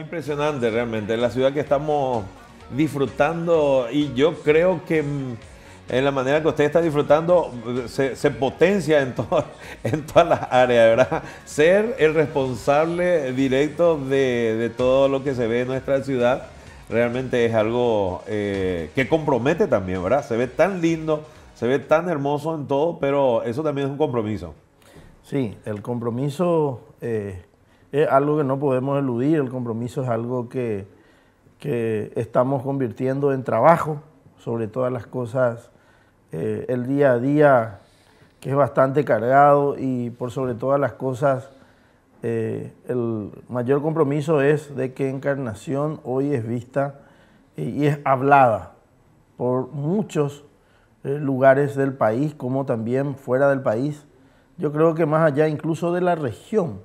Impresionante realmente, la ciudad que estamos disfrutando y yo creo que mm, en la manera que usted está disfrutando se, potencia en, en todas las áreas, ¿verdad? Ser el responsable directo de, todo lo que se ve en nuestra ciudad realmente es algo eh, que compromete también, ¿verdad? Se ve tan lindo, se ve tan hermoso en todo, pero eso también es un compromiso. Sí, el compromiso... Eh, es algo que no podemos eludir, el compromiso es algo que, estamos convirtiendo en trabajo, sobre todas las cosas, eh, el día a día que es bastante cargado y por sobre todas las cosas, eh, el mayor compromiso es de que Encarnación hoy es vista y es hablada por muchos eh, lugares del país, como también fuera del país. Yo creo que más allá incluso de la región,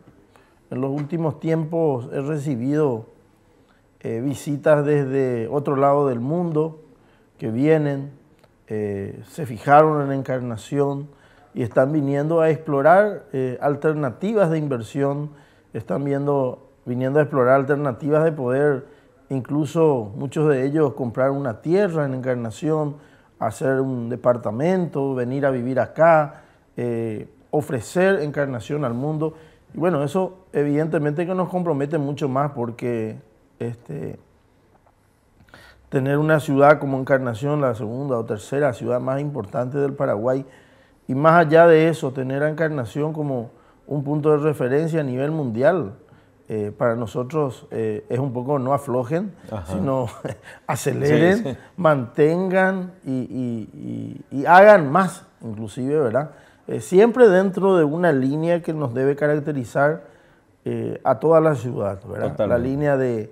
en los últimos tiempos he recibido eh, visitas desde otro lado del mundo que vienen, eh, se fijaron en encarnación y están viniendo a explorar eh, alternativas de inversión, están viendo, viniendo a explorar alternativas de poder, incluso muchos de ellos comprar una tierra en encarnación, hacer un departamento, venir a vivir acá, ofrecer encarnación al mundo. Y bueno, eso evidentemente que nos compromete mucho más porque este, tener una ciudad como Encarnación, la segunda o tercera ciudad más importante del Paraguay, y más allá de eso, tener a Encarnación como un punto de referencia a nivel mundial, eh, para nosotros eh, es un poco no aflojen, sino aceleren, mantengan y, hagan más, inclusive, ¿verdad? Eh, siempre dentro de una línea que nos debe caracterizar eh, a toda la ciudad, ¿verdad? la línea de,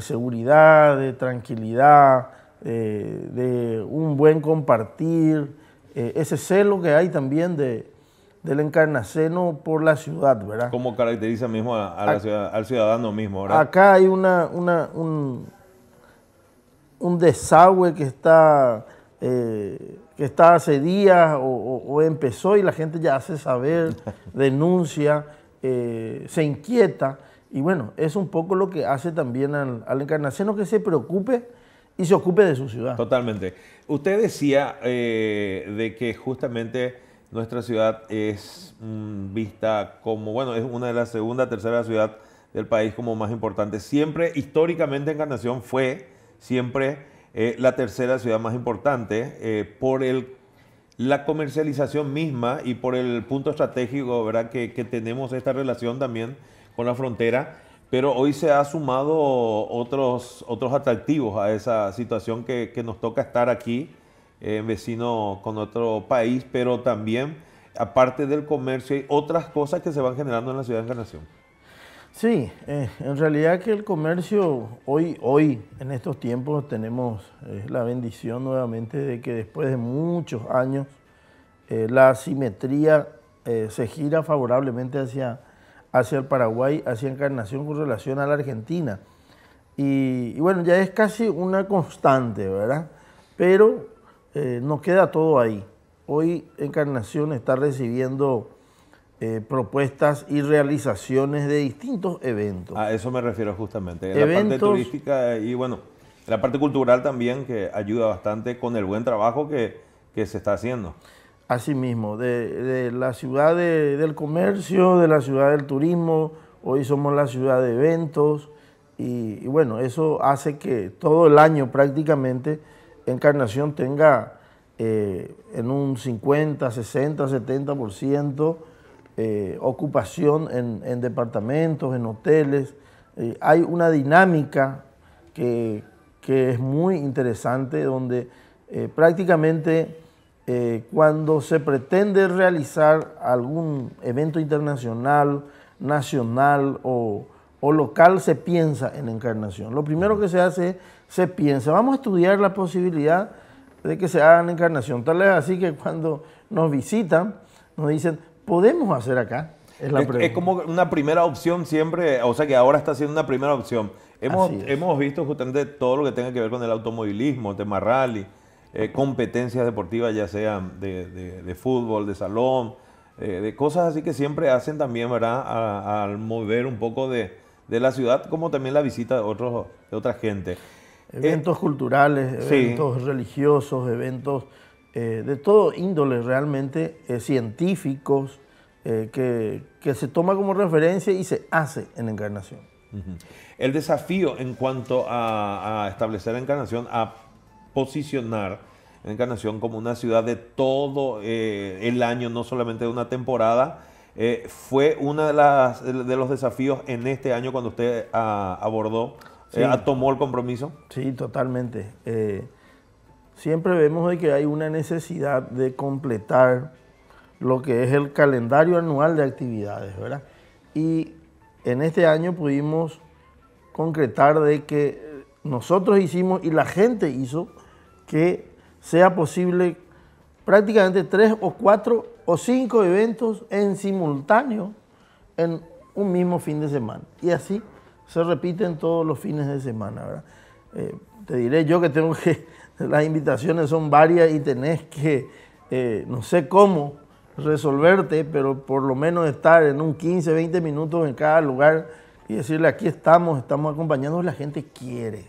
seguridad, de tranquilidad, eh, de un buen compartir, ese celo que hay también de, del encarnaceno por la ciudad, ¿verdad? Como caracteriza mismo al ciudadano mismo, Acá hay un, un desagüe que está eh, que está hace días o, empezó y la gente ya hace saber, denuncia, eh, se inquieta. Y bueno, es un poco lo que hace también al, Encarnación encarnaceno que se preocupe y se ocupe de su ciudad. Totalmente. Usted decía eh, de que justamente nuestra ciudad es mm, vista como, bueno, es una de las segunda, tercera ciudad del país como más importante. Siempre, históricamente, Encarnación fue siempre eh, la tercera ciudad más importante eh, por el, la comercialización misma y por el punto estratégico ¿verdad? Que, tenemos esta relación también con la frontera. Pero hoy se ha sumado otros, otros atractivos a esa situación que, nos toca estar aquí, eh, vecino con otro país, pero también, aparte del comercio, hay otras cosas que se van generando en la ciudad de Encarnación. Sí, eh, en realidad que el comercio hoy, hoy en estos tiempos tenemos eh, la bendición nuevamente de que después de muchos años eh, la asimetría se gira favorablemente hacia, hacia el Paraguay, hacia Encarnación con relación a la Argentina. Y, y bueno, ya es casi una constante, ¿verdad? Pero nos queda todo ahí. Hoy Encarnación está recibiendo eh, propuestas y realizaciones de distintos eventos. A eso me refiero justamente, eventos, la parte turística y bueno, la parte cultural también que ayuda bastante con el buen trabajo que, se está haciendo. Asimismo, de, de la ciudad del comercio, de la ciudad del turismo, hoy somos la ciudad de eventos y, bueno, eso hace que todo el año prácticamente Encarnación tenga eh, en un 50, 60, 70% eh, ocupación en, departamentos, en hoteles. Eh, hay una dinámica que, es muy interesante donde eh, prácticamente cuando se pretende realizar algún evento internacional, nacional o, o local se piensa en encarnación. Lo primero que se hace se piensa, vamos a estudiar la posibilidad de que se haga la encarnación. Tal vez así que cuando nos visitan, nos dicen, podemos hacer acá? Es, como una primera opción siempre, o sea que ahora está siendo una primera opción. Hemos, visto justamente todo lo que tenga que ver con el automovilismo, tema rally, eh, competencias deportivas, ya sean de, fútbol, de salón, eh, de cosas así que siempre hacen también, ¿verdad? Al mover un poco de, la ciudad, como también la visita de, otros, de otra gente. Eventos eh, culturales, eventos religiosos, eventos eh, de todo índole realmente, eh, científicos, eh, que, se toma como referencia y se hace en encarnación. El desafío en cuanto a, establecer la encarnación, a posicionar la encarnación como una ciudad de todo el año, no solamente de una temporada, fue uno de, los desafíos en este año cuando usted ah, abordó, ah, tomó el compromiso. Sí, totalmente siempre vemos de que hay una necesidad de completar lo que es el calendario anual de actividades, ¿verdad? Y en este año pudimos concretar de que nosotros hicimos y la gente hizo que sea posible prácticamente tres o cuatro o cinco eventos en simultáneo en un mismo fin de semana. Y así se repiten todos los fines de semana, eh, te diré yo que tengo que las invitaciones son varias y tenés que, eh, no sé cómo, resolverte, pero por lo menos estar en un 15, 20 minutos en cada lugar y decirle, aquí estamos, estamos acompañando, la gente quiere,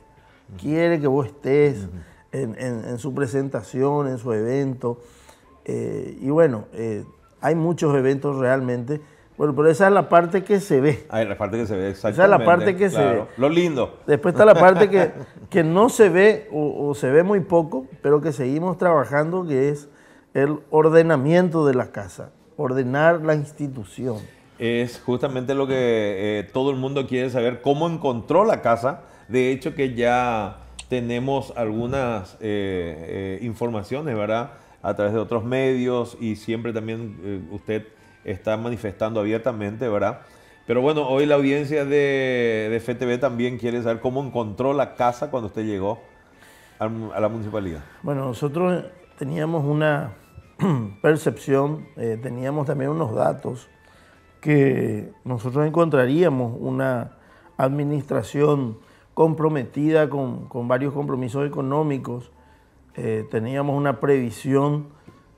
quiere que vos estés en, su presentación, en su evento. Eh, y bueno, eh, hay muchos eventos realmente bueno, pero esa es la parte que se ve. Ah, la parte que se ve, exactamente. Esa es la parte que se ve. Lo lindo. Después está la parte que, que no se ve o, se ve muy poco, pero que seguimos trabajando, que es el ordenamiento de la casa, ordenar la institución. Es justamente lo que eh, todo el mundo quiere saber, cómo encontró la casa. De hecho, que ya tenemos algunas eh, eh, informaciones, ¿verdad? A través de otros medios y siempre también usted está manifestando abiertamente, ¿verdad? Pero bueno, hoy la audiencia de, FTV también quiere saber cómo encontró la casa cuando usted llegó a, la municipalidad. Bueno, nosotros eh, teníamos una percepción, eh, teníamos también unos datos que nosotros encontraríamos una administración comprometida con, varios compromisos económicos, eh, teníamos una previsión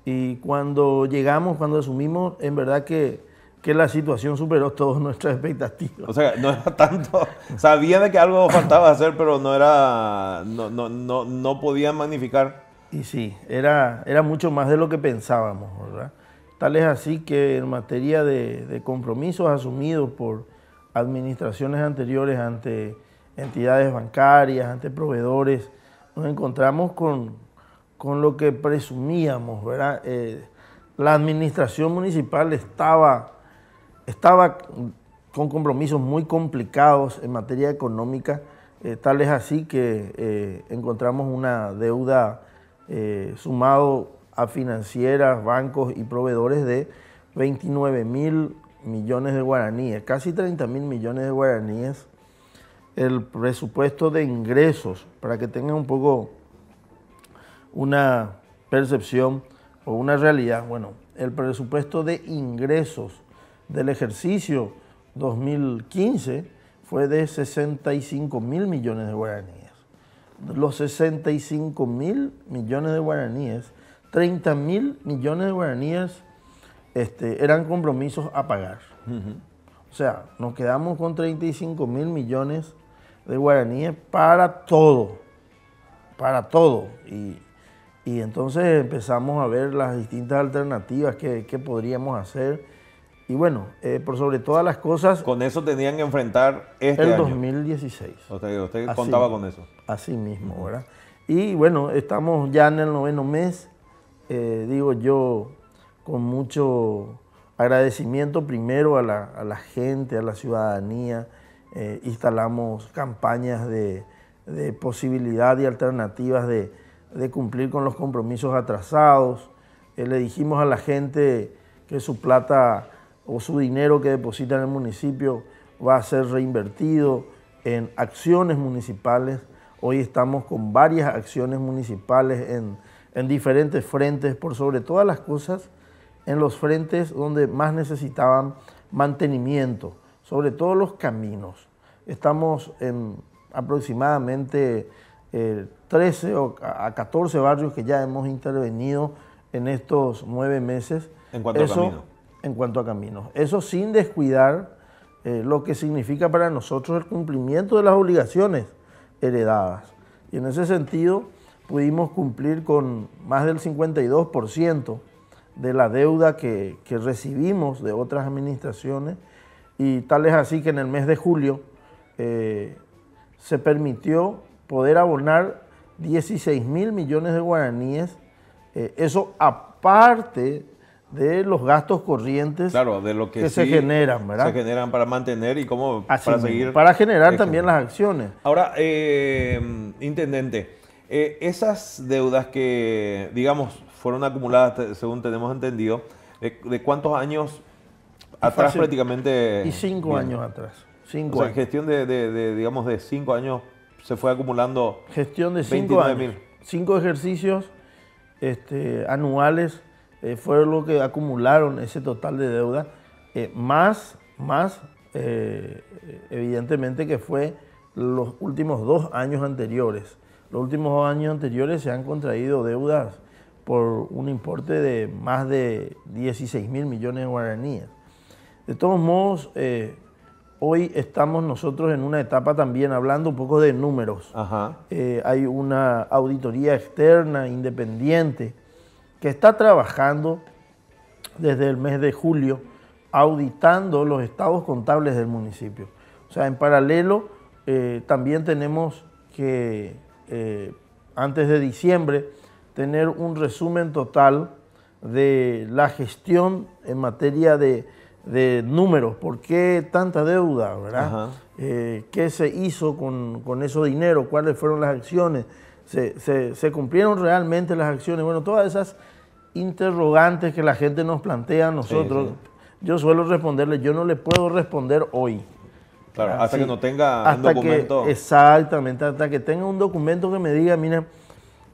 y cuando llegamos, cuando asumimos, en verdad que, la situación superó todas nuestras expectativas. O sea, no era tanto. sabía de que algo faltaba hacer, pero no era. No, no, magnificar. Y sí, era, era mucho más de lo que pensábamos, ¿verdad? Tal es así que en materia de compromisos asumidos por administraciones anteriores ante entidades bancarias, ante proveedores, nos encontramos con, con lo que presumíamos, ¿verdad? Eh, la administración municipal estaba, con compromisos muy complicados en materia económica, eh, tal es así que eh, encontramos una deuda sumado a financieras, bancos y proveedores de 29 mil millones de guaraníes, casi 30 mil millones de guaraníes. El presupuesto de ingresos, para que tengan un poco una percepción o una realidad. Bueno, el presupuesto de ingresos del ejercicio 2015 fue de 65 mil millones de guaraníes. Los 65 mil millones de guaraníes, 30 mil millones de guaraníes este, eran compromisos a pagar. O sea, nos quedamos con 35 mil millones de guaraníes para todo, para todo. Y y entonces empezamos a ver las distintas alternativas que, podríamos hacer. Y bueno, eh, por sobre todas las cosas... Con eso tenían que enfrentar este El 2016. Usted, contaba con eso. Así mismo, ¿verdad? Y bueno, estamos ya en el noveno mes, eh, digo yo, con mucho agradecimiento primero a la, gente, a la ciudadanía. Eh, instalamos campañas de, de posibilidad y alternativas de de cumplir con los compromisos atrasados. Eh, le dijimos a la gente que su plata o su dinero que deposita en el municipio va a ser reinvertido en acciones municipales. Hoy estamos con varias acciones municipales en, en diferentes frentes, por sobre todas las cosas, en los frentes donde más necesitaban mantenimiento, sobre todo los caminos. Estamos en aproximadamente 13 o a 14 barrios que ya hemos intervenido en estos nueve meses. En cuanto Eso, a caminos. En cuanto a caminos. Eso sin descuidar eh, lo que significa para nosotros el cumplimiento de las obligaciones heredadas. Y en ese sentido pudimos cumplir con más del 52% de la deuda que, recibimos de otras administraciones y tal es así que en el mes de julio eh, se permitió poder abonar 16 mil millones de guaraníes, eh, eso aparte de los gastos corrientes claro, de lo que, se generan, ¿verdad? Se generan para mantener y cómo para seguir. Para generar también las acciones. Ahora, eh, intendente, eh, esas deudas que, digamos, fueron acumuladas, según tenemos entendido, ¿de, cuántos años atrás prácticamente? Y cinco años atrás. Cinco o sea, gestión de, digamos, de cinco años se fue acumulando. Gestión de cinco, ejercicios este, anuales eh, fueron lo que acumularon ese total de deuda, eh, más, más eh, evidentemente que fue los últimos dos años anteriores. Los últimos dos años anteriores se han contraído deudas por un importe de más de 16 mil millones de guaraníes. De todos modos, hoy estamos nosotros en una etapa también hablando un poco de números. Eh, hay una auditoría externa, independiente, que está trabajando desde el mes de julio auditando los estados contables del municipio. O sea, en paralelo eh, también tenemos que, eh, antes de diciembre, tener un resumen total de la gestión en materia de de números, por qué tanta deuda, ¿verdad? Eh, ¿Qué se hizo con, con dinero? ¿Cuáles fueron las acciones? ¿Se, se, cumplieron realmente las acciones? Bueno, todas esas interrogantes que la gente nos plantea a nosotros, yo suelo responderle, yo no le puedo responder hoy. Claro, hasta que no tenga hasta un documento. exactamente, hasta que tenga un documento que me diga, mira,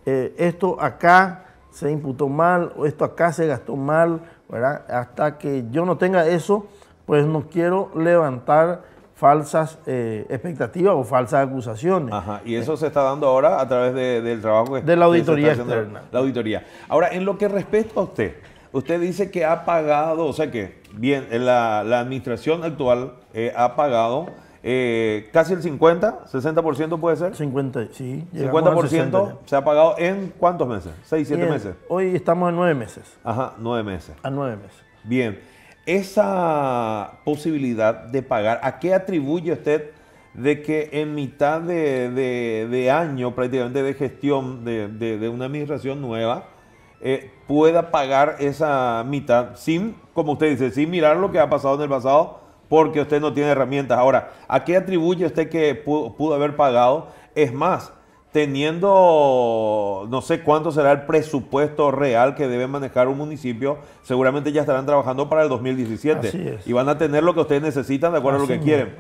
eh, esto acá se imputó mal, o esto acá se gastó mal, hasta que yo no tenga eso, pues no quiero levantar falsas eh, expectativas o falsas acusaciones. y eso se está dando ahora a través del trabajo de la auditoría externa. La auditoría. Ahora, en lo que respecta a usted, usted dice que ha pagado, o sea que, bien, eh, la, administración actual eh, ha pagado eh, casi el 50, 60% puede ser. 50, sí. 50% se ha pagado en cuántos meses? ¿6, 7 meses? Hoy estamos a 9 meses. Ajá, 9 meses. A 9 meses. Bien. Esa posibilidad de pagar, ¿a qué atribuye usted de que en mitad de, año prácticamente de gestión de, de una administración nueva eh, pueda pagar esa mitad sin, como usted dice, sin mirar lo que ha pasado en el pasado, porque usted no tiene herramientas. Ahora, ¿a qué atribuye usted que pudo, haber pagado? Es más, teniendo no sé cuánto será el presupuesto real que debe manejar un municipio, seguramente ya estarán trabajando para el 2017 y van a tener lo que ustedes necesitan de acuerdo a lo que quieren.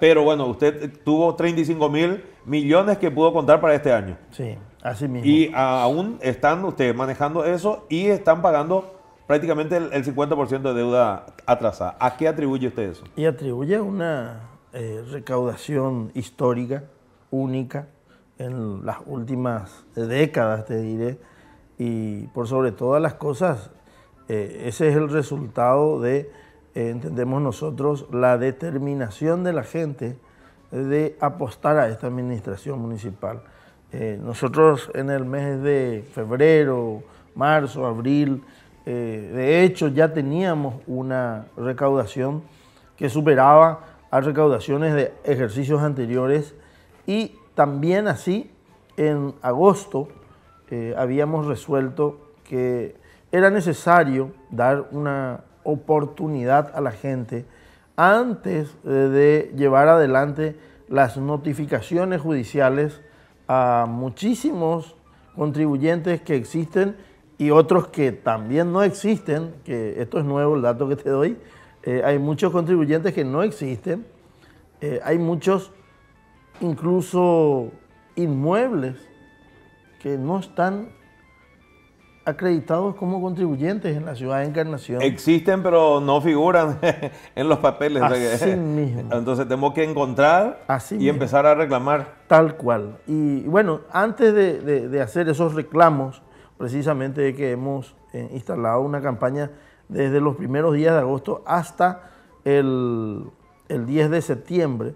Pero bueno, usted tuvo 35 mil millones que pudo contar para este año. Sí, así mismo. Y aún están ustedes manejando eso y están pagando prácticamente el, 50% de deuda atrasada. ¿A qué atribuye usted eso? Y atribuye una eh, recaudación histórica, única, en las últimas décadas, te diré, y por sobre todas las cosas, eh, ese es el resultado de, eh, entendemos nosotros, la determinación de la gente de apostar a esta administración municipal. nosotros en el mes de febrero, marzo, abril, eh, de hecho, ya teníamos una recaudación que superaba a recaudaciones de ejercicios anteriores y también así en agosto eh, habíamos resuelto que era necesario dar una oportunidad a la gente antes eh, de llevar adelante las notificaciones judiciales a muchísimos contribuyentes que existen y otros que también no existen, que esto es nuevo el dato que te doy, eh, hay muchos contribuyentes que no existen, eh, hay muchos incluso inmuebles que no están acreditados como contribuyentes en la ciudad de Encarnación. Existen, pero no figuran en los papeles. Así mismo. Entonces tenemos que encontrar y empezar a reclamar. Tal cual. Y bueno, antes de hacer esos reclamos, precisamente que hemos eh, instalado una campaña desde los primeros días de agosto hasta el, 10 de septiembre,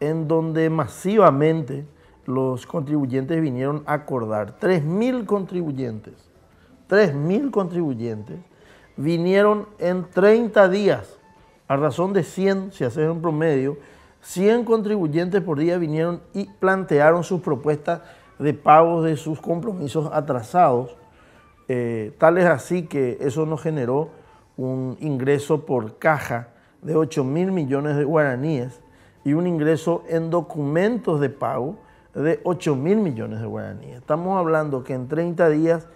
en donde masivamente los contribuyentes vinieron a acordar. 3.000 contribuyentes, 3.000 contribuyentes vinieron en 30 días, a razón de 100, si hacemos un promedio, 100 contribuyentes por día vinieron y plantearon sus propuestas de pagos de sus compromisos atrasados. Eh, tal es así que eso nos generó un ingreso por caja de 8 mil millones de guaraníes y un ingreso en documentos de pago de 8 mil millones de guaraníes. Estamos hablando que en 30 días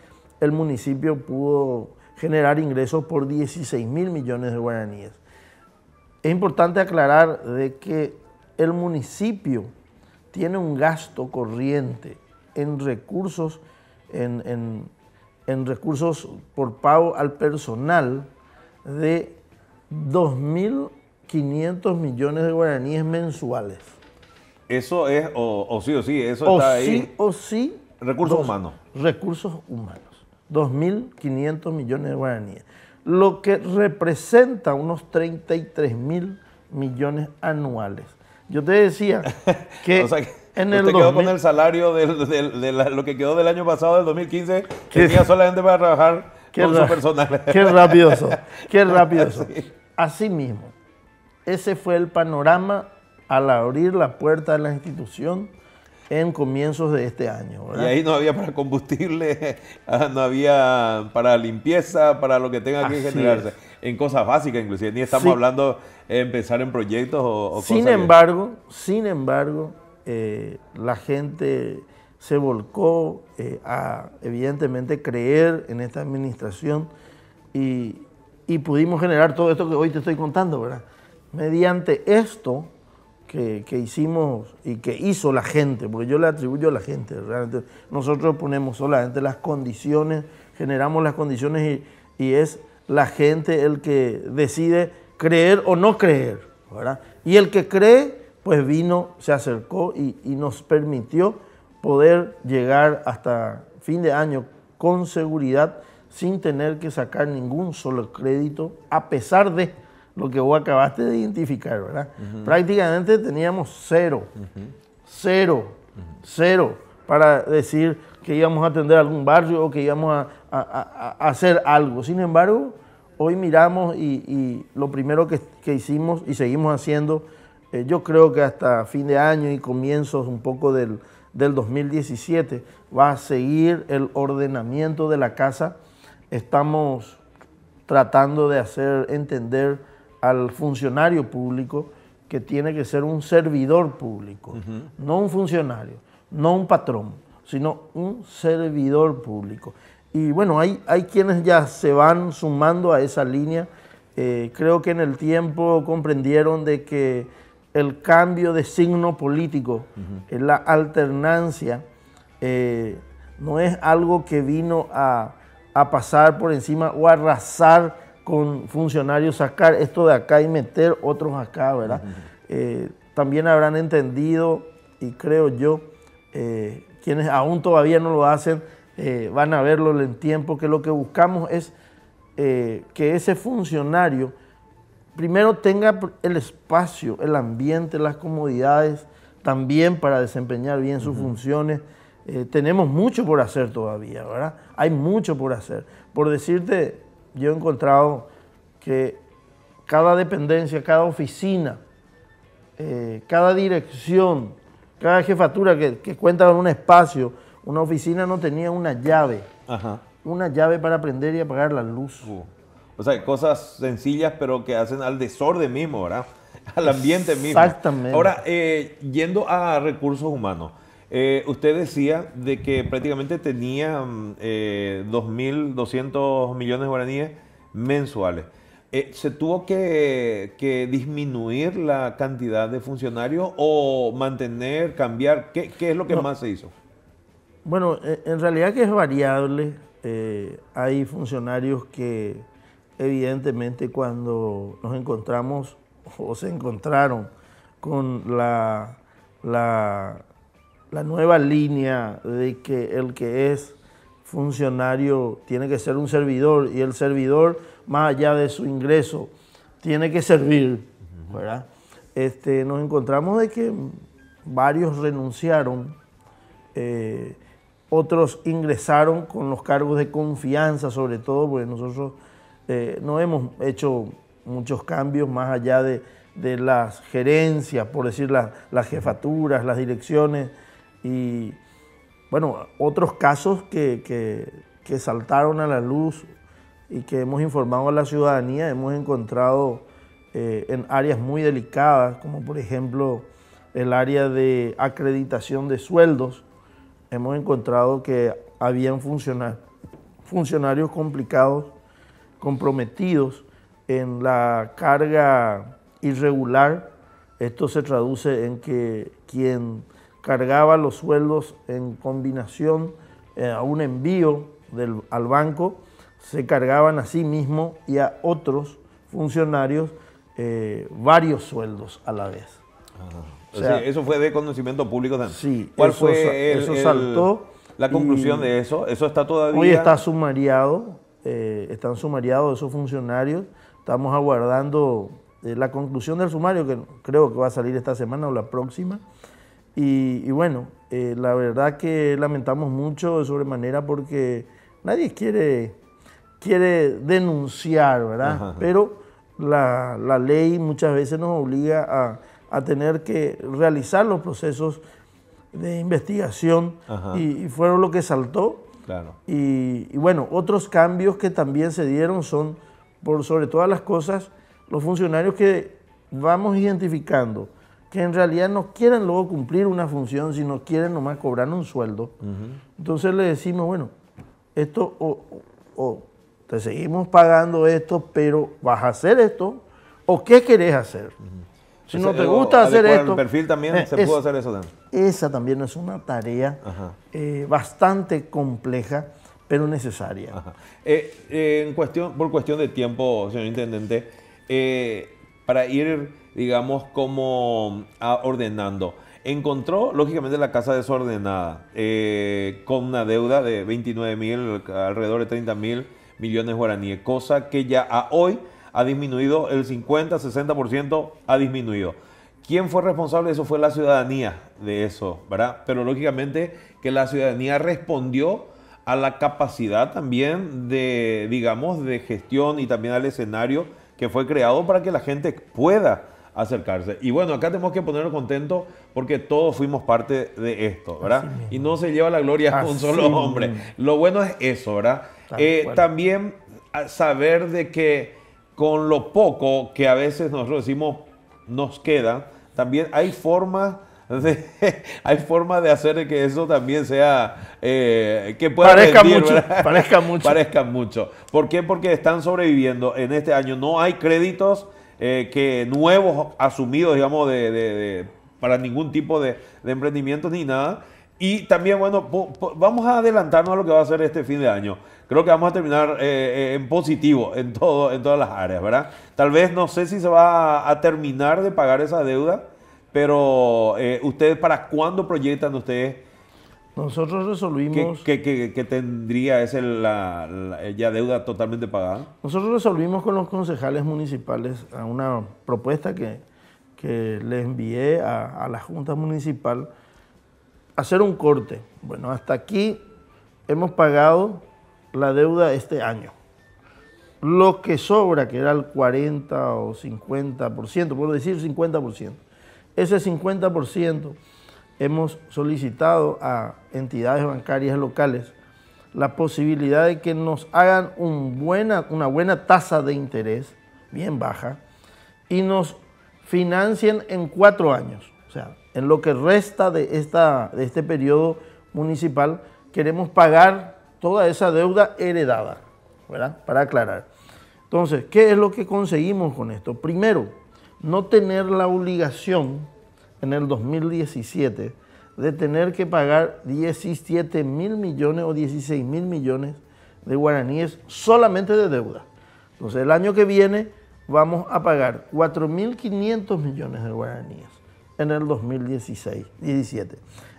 el municipio pudo generar ingresos por 16 mil millones de guaraníes. Es importante aclarar de que el municipio tiene un gasto corriente en recursos, en, recursos por pago al personal de 2.500 millones de guaraníes mensuales. Eso es, o, sí o sí, eso o está sí, ahí. Sí o sí. Recursos humanos. Recursos humanos. 2.500 millones de guaraníes. Lo que representa unos 33 mil millones anuales. Yo te decía que, que en quedó con el salario de lo que quedó del año pasado, del 2015, que tenía solamente para trabajar qué con su personal. Qué rabioso, qué rabioso. Así mismo, ese fue el panorama al abrir la puerta de la institución en comienzos de este año. Y ahí no había para combustible, ah, no había para limpieza, para lo que tenga que generarse. En cosas básicas, inclusive, ni estamos hablando de empezar en proyectos o, o sin Embargo, Sin embargo, eh, la gente se volcó eh, a evidentemente creer en esta administración y, pudimos generar todo esto que hoy te estoy contando, ¿verdad? Mediante esto que, hicimos y que hizo la gente, porque yo le atribuyo a la gente, realmente nosotros ponemos solamente las condiciones, generamos las condiciones y, y es la gente el que decide creer o no creer, ¿verdad? Y el que cree pues vino, se acercó y, nos permitió poder llegar hasta fin de año con seguridad sin tener que sacar ningún solo crédito, a pesar de lo que vos acabaste de identificar, ¿verdad? Prácticamente teníamos cero, cero, cero para decir que íbamos a atender algún barrio o que íbamos a, hacer algo. Sin embargo, hoy miramos y, lo primero que, que hicimos y seguimos haciendo eh, yo creo que hasta fin de año y comienzos un poco del, 2017 va a seguir el ordenamiento de la casa. Estamos tratando de hacer entender al funcionario público que tiene que ser un servidor público, no un funcionario, no un patrón, sino un servidor público. Y bueno, hay, hay quienes ya se van sumando a esa línea. Eh, creo que en el tiempo comprendieron de que el cambio de signo político, la alternancia, eh, no es algo que vino a, pasar por encima o a arrasar con funcionarios, sacar esto de acá y meter otros acá, ¿verdad? Eh, también habrán entendido, y creo yo, eh, quienes aún todavía no lo hacen, van a verlo en tiempo, que lo que buscamos es que ese funcionario primero tenga el espacio, el ambiente, las comodidades también para desempeñar bien sus funciones. Eh, tenemos mucho por hacer todavía, ¿verdad? Hay mucho por hacer. Por decirte, yo he encontrado que cada dependencia, cada oficina, eh, cada dirección, cada jefatura que, cuenta con un espacio, una oficina no tenía una llave, una llave para prender y apagar la luz. Uh. O sea, cosas sencillas, pero que hacen al desorden mismo, ¿verdad? Al ambiente mismo. Exactamente. Ahora, eh, yendo a recursos humanos, eh, usted decía de que prácticamente tenía 2.200 mm, eh, millones de guaraníes mensuales. ¿Se tuvo que, disminuir la cantidad de funcionarios o mantener, cambiar? ¿Qué, es lo que más se hizo? Bueno, e, en realidad que es variable. hay funcionarios que evidentemente cuando nos encontramos o se encontraron con la, la, nueva línea de que el que es funcionario tiene que ser un servidor y el servidor, más allá de su ingreso, tiene que servir, ¿verdad? Este, nos encontramos de que varios renunciaron, eh, otros ingresaron con los cargos de confianza, sobre todo porque nosotros eh, no hemos hecho muchos cambios más allá de, las gerencias, por decir las jefaturas, las direcciones y, bueno, otros casos que, saltaron a la luz y que hemos informado a la ciudadanía, hemos encontrado eh, en áreas muy delicadas, como por ejemplo el área de acreditación de sueldos, hemos encontrado que habían funcionarios complicados comprometidos en la carga irregular. Esto se traduce en que quien cargaba los sueldos en combinación eh, a un envío al banco, se cargaban a sí mismo y a otros funcionarios eh, varios sueldos a la vez. Ah. o sea, eso fue de conocimiento público también. Sí, eso, saltó. la conclusión de eso, eso está todavía. Hoy está sumariado eh, están sumariados esos funcionarios. Estamos aguardando eh, la conclusión del sumario, que creo que va a salir esta semana o la próxima. Y, bueno, eh, la verdad que lamentamos mucho de sobremanera porque nadie quiere, quiere denunciar, ¿verdad? Pero la, ley muchas veces nos obliga a, tener que realizar los procesos de investigación y, y, fueron lo que saltó y, bueno, otros cambios que también se dieron son, por sobre todas las cosas, los funcionarios que vamos identificando que en realidad no quieren luego cumplir una función, sino quieren nomás cobrar un sueldo. Entonces le decimos, bueno, esto o, te seguimos pagando esto, pero vas a hacer esto, o qué querés hacer. Si no te gusta hacer esto... El perfil también eh, se pudo hacer eso esa también es una tarea eh, bastante compleja, pero necesaria. Eh, eh, en cuestión, por cuestión de tiempo, señor Intendente, para ir, digamos, como ah, ordenando, encontró, lógicamente, la casa desordenada, con una deuda de 29 mil, alrededor de 30 mil millones guaraníes, cosa que ya a hoy ha disminuido el 50, 60%, ha disminuido. ¿Quién fue responsable? de Eso fue la ciudadanía de eso, ¿verdad? Pero lógicamente que la ciudadanía respondió a la capacidad también de, digamos, de gestión y también al escenario que fue creado para que la gente pueda acercarse. Y bueno, acá tenemos que ponernos contentos porque todos fuimos parte de esto, ¿verdad? Y no se lleva la gloria a un solo hombre. Lo bueno es eso, ¿verdad? Eh, también saber de que con lo poco que a veces nosotros decimos nos queda también hay formas de, hay forma de hacer que eso también sea, eh, que pueda parezca mucho, parezca mucho. mucho. ¿Por Porque están sobreviviendo en este año. No hay créditos eh, que nuevos asumidos, digamos, de, para ningún tipo de, de, emprendimiento ni nada. Y también, bueno, vamos a adelantarnos a lo que va a ser este fin de año creo que vamos a terminar eh, eh, en positivo en, todo, en todas las áreas, ¿verdad? Tal vez no sé si se va a, terminar de pagar esa deuda, pero eh, ustedes para cuándo proyectan ustedes... Nosotros resolvimos... ¿Qué, tendría esa deuda totalmente pagada? Nosotros resolvimos con los concejales municipales a una propuesta que, que le envié a, a la Junta Municipal hacer un corte. Bueno, hasta aquí hemos pagado la deuda este año. Lo que sobra, que era el 40 o 50%, puedo decir 50%. Ese 50% hemos solicitado a entidades bancarias locales la posibilidad de que nos hagan una buena tasa de interés, bien baja, y nos financien en cuatro años. O sea, en lo que resta de, esta, de este periodo municipal, queremos pagar toda esa deuda heredada, ¿verdad? Para aclarar. Entonces, ¿qué es lo que conseguimos con esto? Primero, no tener la obligación en el 2017 de tener que pagar 17 mil millones o 16 mil millones de guaraníes solamente de deuda. Entonces, el año que viene vamos a pagar 4.500 millones de guaraníes en el 2016, 17.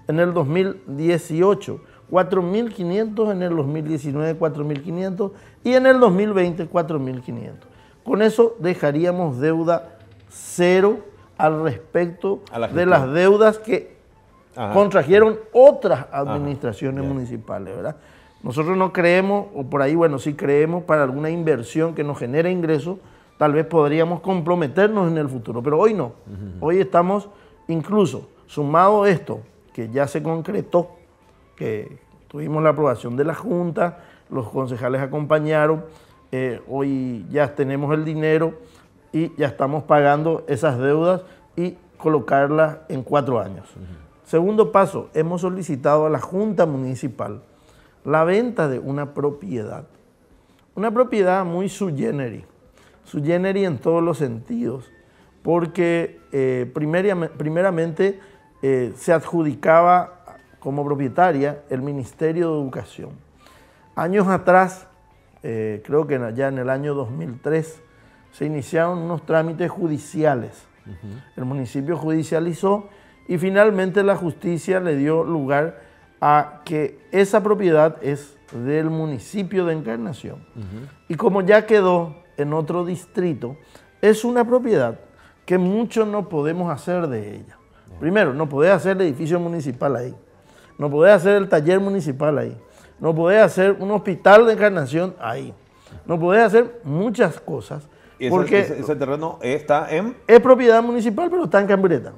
En el 2018 4.500 en el 2019, 4.500 y en el 2020, 4.500. Con eso dejaríamos deuda cero al respecto de las deudas que contrajeron otras administraciones municipales, ¿verdad? Nosotros no creemos, o por ahí, bueno, sí creemos para alguna inversión que nos genere ingresos, tal vez podríamos comprometernos en el futuro, pero hoy no. Hoy estamos, incluso sumado esto, que ya se concretó, tuvimos la aprobación de la Junta, los concejales acompañaron, eh, hoy ya tenemos el dinero y ya estamos pagando esas deudas y colocarlas en cuatro años. Segundo paso, hemos solicitado a la Junta Municipal la venta de una propiedad, una propiedad muy su sugeneri en todos los sentidos, porque eh, primeramente eh, se adjudicaba como propietaria el Ministerio de Educación. Años atrás, eh, creo que ya en el año 2003, se iniciaron unos trámites judiciales. El municipio judicializó y finalmente la justicia le dio lugar a que esa propiedad es del municipio de Encarnación. Y como ya quedó en otro distrito, es una propiedad que mucho no podemos hacer de ella. Primero, no podés hacer el edificio municipal ahí no podés hacer el taller municipal ahí, no podés hacer un hospital de encarnación ahí, no podés hacer muchas cosas. ese, porque ese, terreno está en...? Es propiedad municipal, pero está en Cambreta.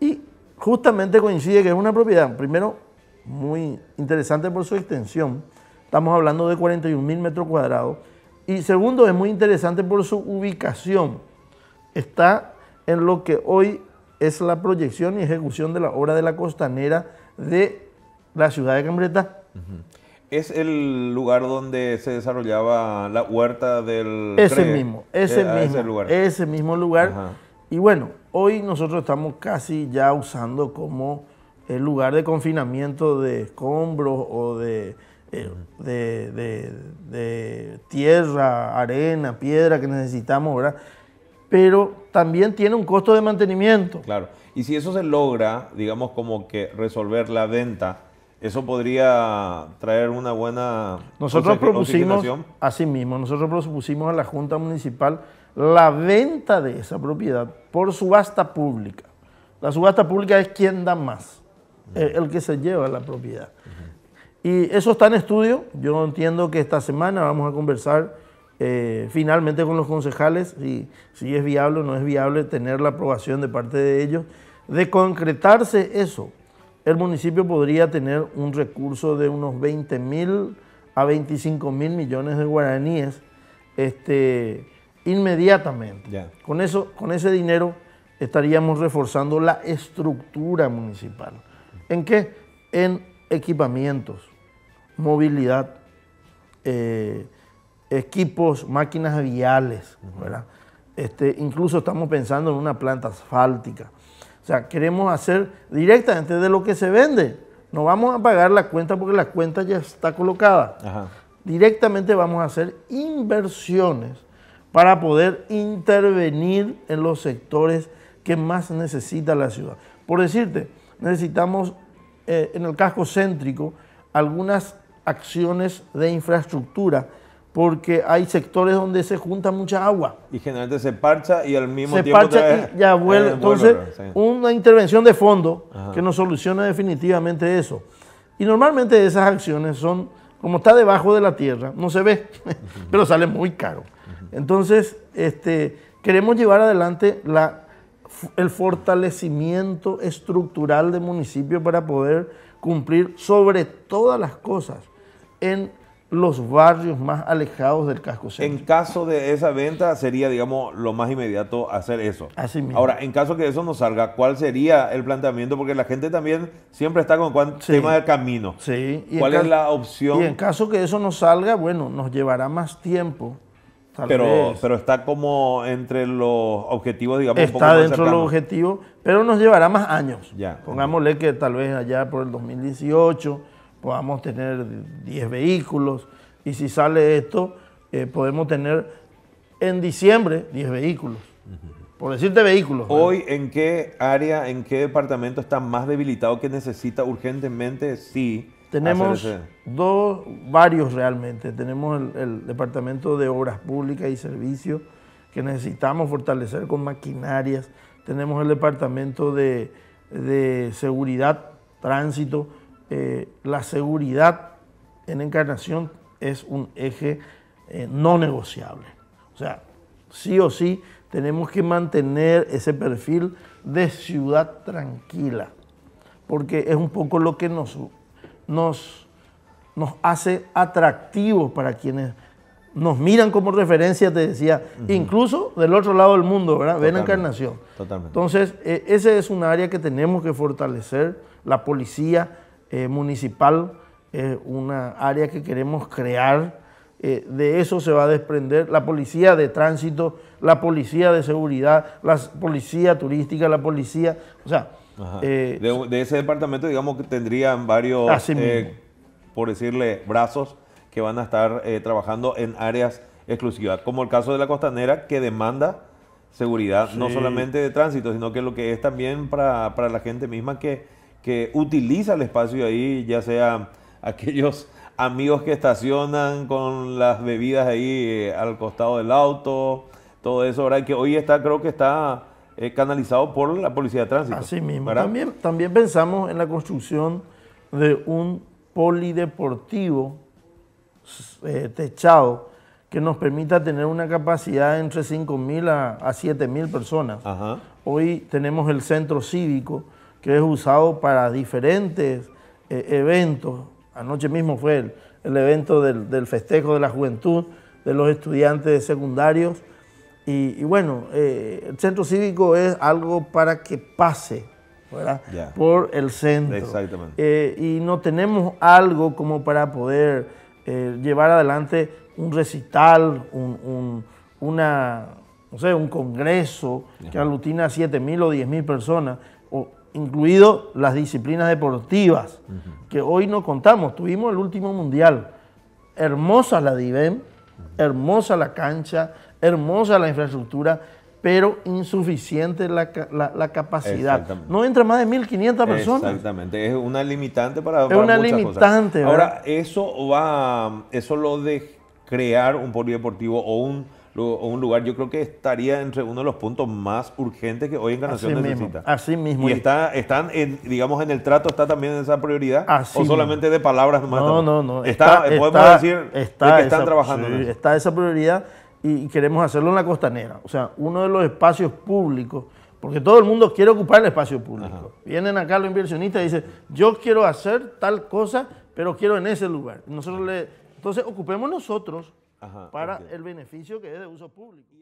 Y justamente coincide que es una propiedad, primero, muy interesante por su extensión. Estamos hablando de 41.000 mil metros cuadrados. Y segundo, es muy interesante por su ubicación. Está en lo que hoy es la proyección y ejecución de la obra de la costanera de la ciudad de Cambreta. ¿Es el lugar donde se desarrollaba la huerta del... Ese mismo, eh, ese, mismo, lugar. ese mismo lugar. Y bueno, hoy nosotros estamos casi ya usando como el lugar de confinamiento de escombros o de, eh, de, de, de tierra, arena, piedra que necesitamos, ¿verdad? Pero también tiene un costo de mantenimiento. Claro. Y si eso se logra, digamos como que resolver la venta, eso podría traer una buena nosotros propusimos así mismo nosotros propusimos a la junta municipal la venta de esa propiedad por subasta pública la subasta pública es quien da más eh, el que se lleva la propiedad y eso está en estudio yo entiendo que esta semana vamos a conversar eh, finalmente con los concejales, si, si es viable o no es viable tener la aprobación de parte de ellos. De concretarse eso, el municipio podría tener un recurso de unos 20 mil a 25 mil millones de guaraníes este, inmediatamente. Con, eso, con ese dinero estaríamos reforzando la estructura municipal. ¿En qué? En equipamientos, movilidad, eh, equipos, máquinas viales, ¿verdad? Este, incluso estamos pensando en una planta asfáltica. O sea, queremos hacer directamente de lo que se vende. No vamos a pagar la cuenta porque la cuenta ya está colocada. Directamente vamos a hacer inversiones para poder intervenir en los sectores que más necesita la ciudad. Por decirte, necesitamos eh, en el casco céntrico algunas acciones de infraestructura porque hay sectores donde se junta mucha agua. Y generalmente se parcha y al mismo tiempo... Se parcha y ya vuelve. Entonces, una intervención de fondo que nos soluciona definitivamente eso. Y normalmente esas acciones son, como está debajo de la tierra, no se ve, pero sale muy caro. Entonces, este, queremos llevar adelante la, el fortalecimiento estructural del municipio para poder cumplir sobre todas las cosas en los barrios más alejados del casco centro. En caso de esa venta sería, digamos, lo más inmediato hacer eso. Así mismo. Ahora, en caso que eso no salga, ¿cuál sería el planteamiento? Porque la gente también siempre está con el tema del camino. Sí. ¿Cuál es la opción? Y en caso que eso no salga, bueno, nos llevará más tiempo. pero, pero está como entre los objetivos, digamos, está un poco dentro de los objetivos, pero nos llevará más años. Ya, Pongámosle que tal vez allá por el 2018 podamos tener 10 vehículos y si sale esto, eh, podemos tener en diciembre 10 vehículos. Por decirte vehículos. Hoy, ¿en qué área, en qué departamento está más debilitado que necesita urgentemente? Sí. Tenemos dos, varios realmente. Tenemos el, Departamento de Obras Públicas y Servicios que necesitamos fortalecer con maquinarias. Tenemos el Departamento de, de Seguridad, Tránsito, eh, la seguridad en encarnación es un eje eh, no negociable. O sea, sí o sí tenemos que mantener ese perfil de ciudad tranquila, porque es un poco lo que nos, nos, hace atractivos para quienes nos miran como referencia, te decía, incluso del otro lado del mundo, ¿verdad? Ven encarnación. Totalmente. Entonces, e, ese es un área que tenemos que fortalecer, la policía, eh, municipal, eh, una área que queremos crear. Eh, de eso se va a desprender la policía de tránsito, la policía de seguridad, la policía turística, la policía, o sea... de, ese departamento, digamos que tendrían varios, por decirle, brazos que van a estar trabajando en áreas exclusivas, como el caso de la costanera, que demanda seguridad, no solamente de tránsito, sino que lo que es también para, para la gente misma que que utiliza el espacio ahí, ya sea aquellos amigos que estacionan con las bebidas ahí eh, al costado del auto, todo eso, Que hoy está, creo que está eh, canalizado por la policía de tránsito. Así mismo. También, también pensamos en la construcción de un polideportivo eh, techado que nos permita tener una capacidad entre 5.000 a, a 7.000 personas. Hoy tenemos el centro cívico, que es usado para diferentes eh, eventos. Anoche mismo fue el, evento del, festejo de la juventud de los estudiantes secundarios. Y, bueno, eh, el centro cívico es algo para que pase por el centro. Exactamente. Eh, y no tenemos algo como para poder llevar adelante un recital, un, una, no un congreso que aglutina a 7.000 o 10.000 personas incluido las disciplinas deportivas, que hoy no contamos. Tuvimos el último mundial. Hermosa la DIVEM, hermosa la cancha, hermosa la infraestructura, pero insuficiente la, la, capacidad. No entra más de 1.500 personas. Exactamente, es una limitante para, es una limitante, Ahora, eso va, eso lo de crear un polideportivo o un o un lugar, yo creo que estaría entre uno de los puntos más urgentes que hoy Encarnación así necesita. así mismo. Y está, están, digamos, en el trato está también esa prioridad, así o solamente de palabras más? No, no, no. Está, eh, podemos decir que están trabajando. Está esa prioridad y queremos hacerlo en la costanera. O sea, uno de los espacios públicos, porque todo el mundo quiere ocupar el espacio público. Vienen acá los inversionistas y dicen, yo quiero hacer tal cosa, pero quiero en ese lugar. Nosotros le, entonces, ocupemos nosotros para el beneficio que es de uso público.